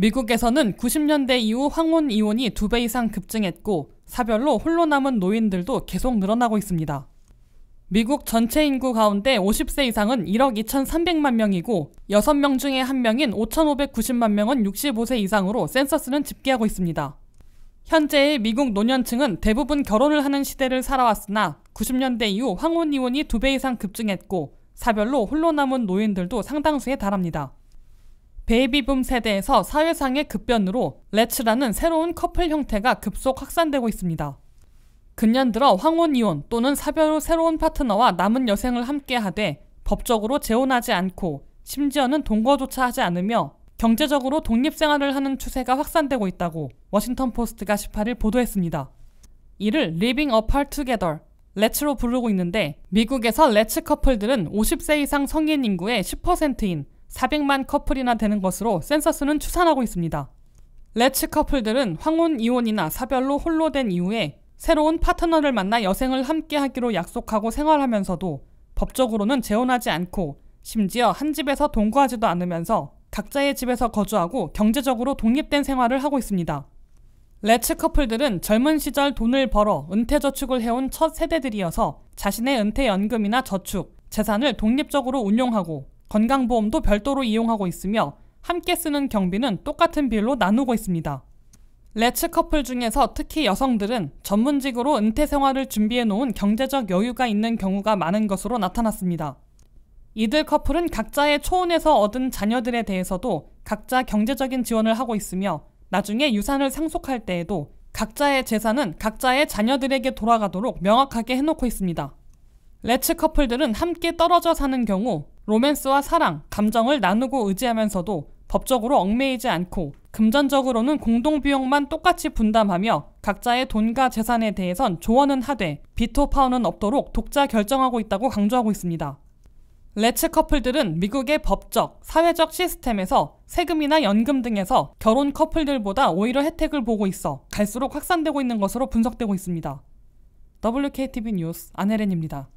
미국에서는 90년대 이후 황혼 이혼이 두 배 이상 급증했고 사별로 홀로 남은 노인들도 계속 늘어나고 있습니다. 미국 전체 인구 가운데 50세 이상은 1억 2,300만 명이고 6명 중에 1명인 5,590만 명은 65세 이상으로 센서스는 집계하고 있습니다. 현재의 미국 노년층은 대부분 결혼을 하는 시대를 살아왔으나 90년대 이후 황혼 이혼이 두 배 이상 급증했고 사별로 홀로 남은 노인들도 상당수에 달합니다. 베이비붐 세대에서 사회상의 급변으로 레츠라는 새로운 커플 형태가 급속 확산되고 있습니다. 근년 들어 황혼 이혼 또는 사별 후 새로운 파트너와 남은 여생을 함께하되 법적으로 재혼하지 않고 심지어는 동거조차 하지 않으며 경제적으로 독립생활을 하는 추세가 확산되고 있다고 워싱턴 포스트가 18일 보도했습니다. 이를 Living Apart Together, 레츠로 부르고 있는데 미국에서 레츠 커플들은 50세 이상 성인 인구의 10%인 400만 커플이나 되는 것으로 센서스는 추산하고 있습니다. 레츠 커플들은 황혼 이혼이나 사별로 홀로 된 이후에 새로운 파트너를 만나 여생을 함께 하기로 약속하고 생활하면서도 법적으로는 재혼하지 않고 심지어 한 집에서 동거하지도 않으면서 각자의 집에서 거주하고 경제적으로 독립된 생활을 하고 있습니다. 레츠 커플들은 젊은 시절 돈을 벌어 은퇴저축을 해온 첫 세대들이어서 자신의 은퇴연금이나 저축, 재산을 독립적으로 운용하고 건강보험도 별도로 이용하고 있으며 함께 쓰는 경비는 똑같은 비율로 나누고 있습니다. 레츠 커플 중에서 특히 여성들은 전문직으로 은퇴 생활을 준비해 놓은 경제적 여유가 있는 경우가 많은 것으로 나타났습니다. 이들 커플은 각자의 초혼에서 얻은 자녀들에 대해서도 각자 경제적인 지원을 하고 있으며 나중에 유산을 상속할 때에도 각자의 재산은 각자의 자녀들에게 돌아가도록 명확하게 해놓고 있습니다. 레츠 커플들은 함께 떨어져 사는 경우 로맨스와 사랑, 감정을 나누고 의지하면서도 법적으로 얽매이지 않고 금전적으로는 공동 비용만 똑같이 분담하며 각자의 돈과 재산에 대해선 조언은 하되 비토 파우는 없도록 독자 결정하고 있다고 강조하고 있습니다. 레츠 커플들은 미국의 법적, 사회적 시스템에서 세금이나 연금 등에서 결혼 커플들보다 오히려 혜택을 보고 있어 갈수록 확산되고 있는 것으로 분석되고 있습니다. WKTV 뉴스 안혜렌입니다.